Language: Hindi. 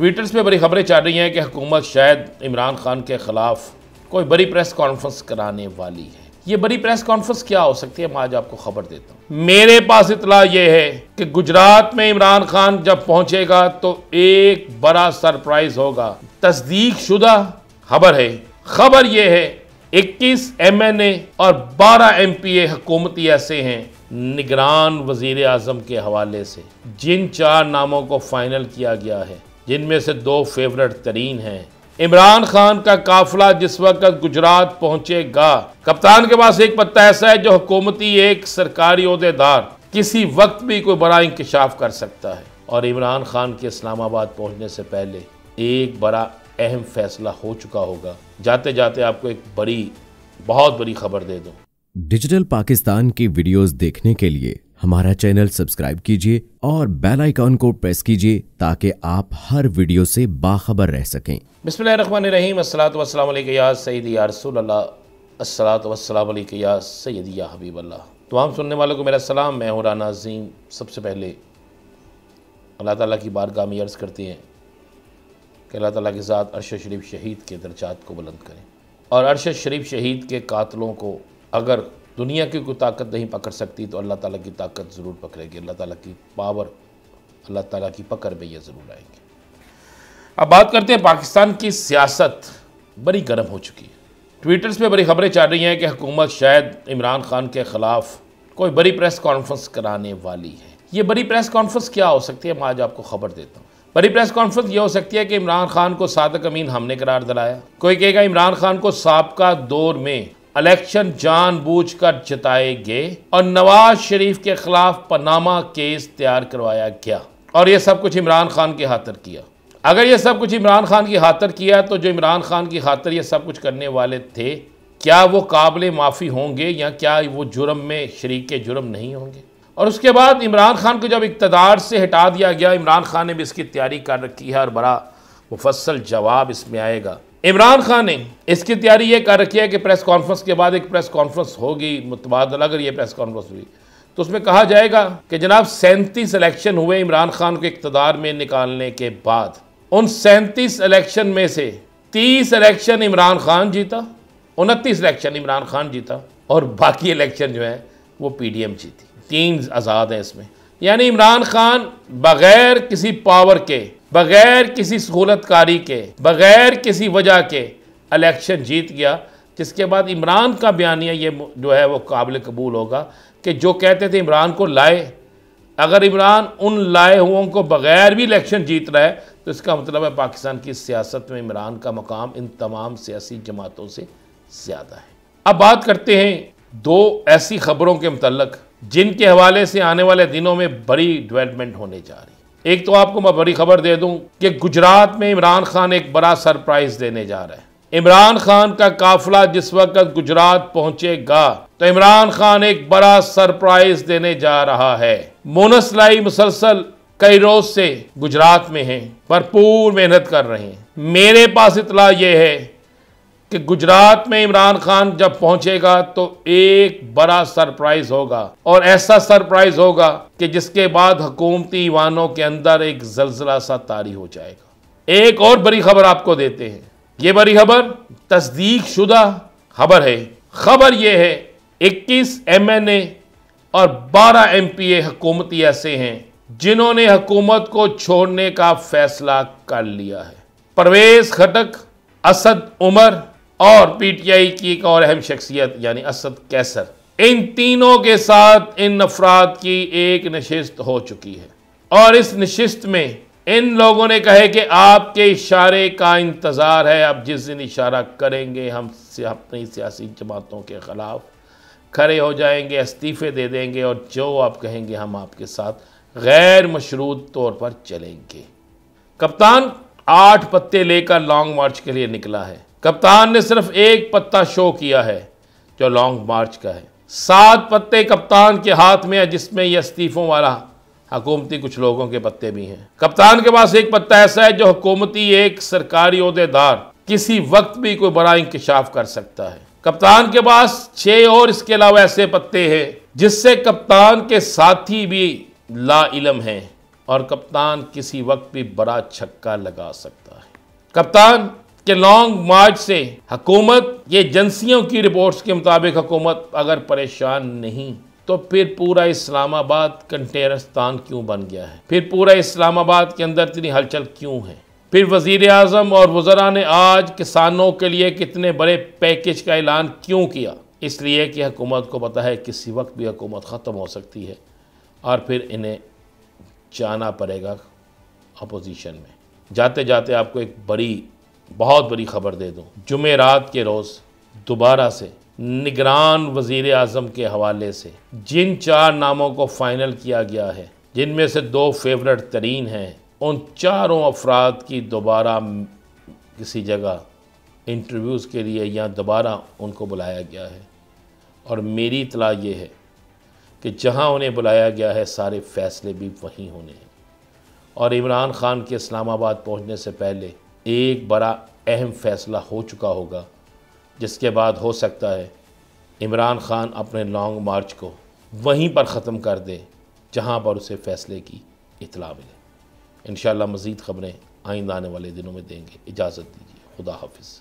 ट्विटर्स पे बड़ी खबरें चल रही हैं कि हुकूमत शायद इमरान खान के ख़िलाफ़ कोई बड़ी प्रेस कॉन्फ्रेंस कराने वाली है ये बड़ी प्रेस कॉन्फ्रेंस क्या हो सकती है मैं आज आपको खबर देता हूँ मेरे पास इतला ये है कि गुजरात में इमरान खान जब पहुंचेगा तो एक बड़ा सरप्राइज होगा तस्दीक शुदा खबर है खबर यह है 21 ए और 12 एमपीए हुकूमती ऐसे हैं निगरान वजीर आजम के हवाले से जिन चार नामों को फाइनल किया गया है जिनमें से दो फेवरेट तरीन हैं इमरान खान का काफिला जिस वक्त गुजरात पहुंचेगा कप्तान के पास एक पत्ता ऐसा है जो हुकूमती एक सरकारी अहदेदार किसी वक्त भी कोई बड़ा इंकशाफ कर सकता है और इमरान खान के इस्लामाबाद पहुंचने से पहले एक बड़ा अहम फैसला हो चुका होगा जाते जाते आपको एक बड़ी बहुत बड़ी खबर दे दो डिजिटल पाकिस्तान की वीडियोस देखने के लिए हमारा चैनल सब्सक्राइब कीजिए और बेल आइकॉन को प्रेस कीजिए ताकि आप हर वीडियो से बाखबर रह सकें बसमीम सैद या रसूल सैद या हबीबल्ला सुनने वालों को मेरा सलाम मैं हूँ राना अजीम सबसे पहले अल्लाह ताला की बारगाह में अर्ज़ करते हैं कि अल्लाह ताला के साथ अरश शरीफ शहीद के दर्जात को बुलंद करें और अरशद शरीफ शहीद के कातलों को अगर दुनिया की कोई ताकत नहीं पकड़ सकती तो अल्लाह ताला की ताकत ज़रूर पकड़ेगी अल्लाह ताला की पावर अल्लाह ताला की पकड़ में ये ज़रूर आएगी अब बात करते हैं पाकिस्तान की सियासत बड़ी गर्म हो चुकी है ट्विटर्स पे बड़ी खबरें चल रही हैं कि हुकूमत शायद इमरान खान के ख़िलाफ़ कोई बड़ी प्रेस कॉन्फ्रेंस कराने वाली है ये बड़ी प्रेस कॉन्फ्रेंस क्या हो सकती है मैं आज आपको खबर देता हूँ बड़ी प्रेस कॉन्फ्रेंस ये हो सकती है कि इमरान खान को सादक अमीन हमने करार दिलाया कोई कहेगा इमरान खान को सबका दौर में इलेक्शन जानबूझकर जताए गए और नवाज शरीफ के खिलाफ पनामा केस तैयार करवाया गया और यह सब कुछ इमरान खान की खातर किया अगर यह सब कुछ इमरान खान की खातर किया तो जो इमरान खान की खातर यह सब कुछ करने वाले थे क्या वो काबिल माफ़ी होंगे या क्या वो जुर्म में शरीक के जुर्म नहीं होंगे और उसके बाद इमरान खान को जब इकतदार से हटा दिया गया इमरान खान ने भी इसकी तैयारी कर रखी है और बड़ा मुफसल जवाब इसमें आएगा इमरान खान ने इसकी तैयारी ये कर रखी है कि प्रेस कॉन्फ्रेंस के बाद एक प्रेस कॉन्फ्रेंस होगी मुतबादला अगर ये प्रेस कॉन्फ्रेंस हुई तो उसमें कहा जाएगा कि जनाब सैंतीस इलेक्शन हुए इमरान खान को इकतदार में निकालने के बाद उन सैंतीस इलेक्शन में से तीस इलेक्शन इमरान खान जीता उनतीस इलेक्शन इमरान खान जीता और बाकी इलेक्शन जो है वो पी डी एम जीती तीन आज़ाद हैं इसमें यानी इमरान खान बगैर किसी पावर के बगैर किसी सहूलतकारी के बगैर किसी वजह के इलेक्शन जीत गया जिसके बाद इमरान का बयानिया ये जो है वो काबिल कबूल होगा कि जो कहते थे इमरान को लाए अगर इमरान उन लाए हुओं को बगैर भी इलेक्शन जीत रहा है तो इसका मतलब है पाकिस्तान की सियासत में इमरान का मकाम इन तमाम सियासी जमातों से ज़्यादा है अब बात करते हैं दो ऐसी खबरों के मतलब जिनके हवाले से आने वाले दिनों में बड़ी डेवलपमेंट होने जा रही है एक तो आपको मैं बड़ी खबर दे दूं कि गुजरात में इमरान खान एक बड़ा सरप्राइज देने जा रहा है इमरान खान का काफिला जिस वक्त गुजरात पहुंचेगा तो इमरान खान एक बड़ा सरप्राइज देने जा रहा है मोनसलाई मुसलसल कई रोज से गुजरात में है भरपूर मेहनत कर रहे हैं मेरे पास इतला यह है कि गुजरात में इमरान खान जब पहुंचेगा तो एक बड़ा सरप्राइज होगा और ऐसा सरप्राइज होगा कि जिसके बाद हुकूमती ईवानों के अंदर एक जलजला सा तारी हो जाएगा एक और बड़ी खबर आपको देते हैं ये बड़ी खबर तस्दीक शुदा खबर है खबर यह है 21 एमएनए और 12 एमपीए हुकूमती ऐसे हैं जिन्होंने हुकूमत को छोड़ने का फैसला कर लिया है परवेज खटक असद उमर और पीटीआई की एक और अहम शख्सियत यानी असद कैसर इन तीनों के साथ इन अफराद की एक नशस्त हो चुकी है और इस नशिस्त में इन लोगों ने कहे कि आपके इशारे का इंतज़ार है आप जिस दिन इशारा करेंगे हम अपनी सियासी जमातों के ख़िलाफ़ खड़े हो जाएंगे इस्तीफ़े दे देंगे और जो आप कहेंगे हम आपके साथ गैर मशरूत तौर पर चलेंगे कप्तान आठ पत्ते लेकर लॉन्ग मार्च के लिए निकला है कप्तान ने सिर्फ एक पत्ता शो किया है जो लॉन्ग मार्च का है सात पत्ते कप्तान के हाथ में है जिसमें ये इस्तीफ़ों वाला हकूमती कुछ लोगों के पत्ते भी हैं कप्तान के पास एक पत्ता ऐसा है जो हकूमती एक सरकारी अहदेदार किसी वक्त भी कोई बड़ा इंकशाफ कर सकता है कप्तान के पास छह और इसके अलावा ऐसे पत्ते हैं जिससे कप्तान के साथी भी ला इलम है और कप्तान किसी वक्त भी बड़ा छक्का लगा सकता है कप्तान कि लॉन्ग मार्च से हकूमत ये एजेंसियों की रिपोर्ट्स के मुताबिक हकूमत अगर परेशान नहीं तो फिर पूरा इस्लामाबाद कंटेनरस्तान क्यों बन गया है फिर पूरा इस्लामाबाद के अंदर इतनी हलचल क्यों है फिर वजीर अजम और वज़रा ने आज किसानों के लिए कितने बड़े पैकेज का ऐलान क्यों किया इसलिए कि हकूमत को पता है किसी वक्त भी हकूमत ख़त्म हो सकती है और फिर इन्हें जाना पड़ेगा अपोजिशन में जाते जाते आपको एक बड़ी बहुत बड़ी खबर दे दूँ जुमेरात के रोज़ दोबारा से निगरान वज़ी अजम के हवाले से जिन चार नामों को फ़ाइनल किया गया है जिनमें से दो फेवरेट तरीन हैं उन चारों अफराद की दोबारा किसी जगह इंटरव्यूज़ के लिए या दोबारा उनको बुलाया गया है और मेरी इतला ये है कि जहाँ उन्हें बुलाया गया है सारे फ़ैसले भी वहीं होने हैं और इमरान ख़ान के इस्लामाबाद पहुँचने से पहले एक बड़ा अहम फैसला हो चुका होगा जिसके बाद हो सकता है इमरान खान अपने लॉन्ग मार्च को वहीं पर ख़त्म कर दे जहाँ पर उसे फ़ैसले की इतला मिले इन मज़ीद ख़बरें आइंदा आने वाले दिनों में देंगे इजाज़त दीजिए खुदा हाफिज़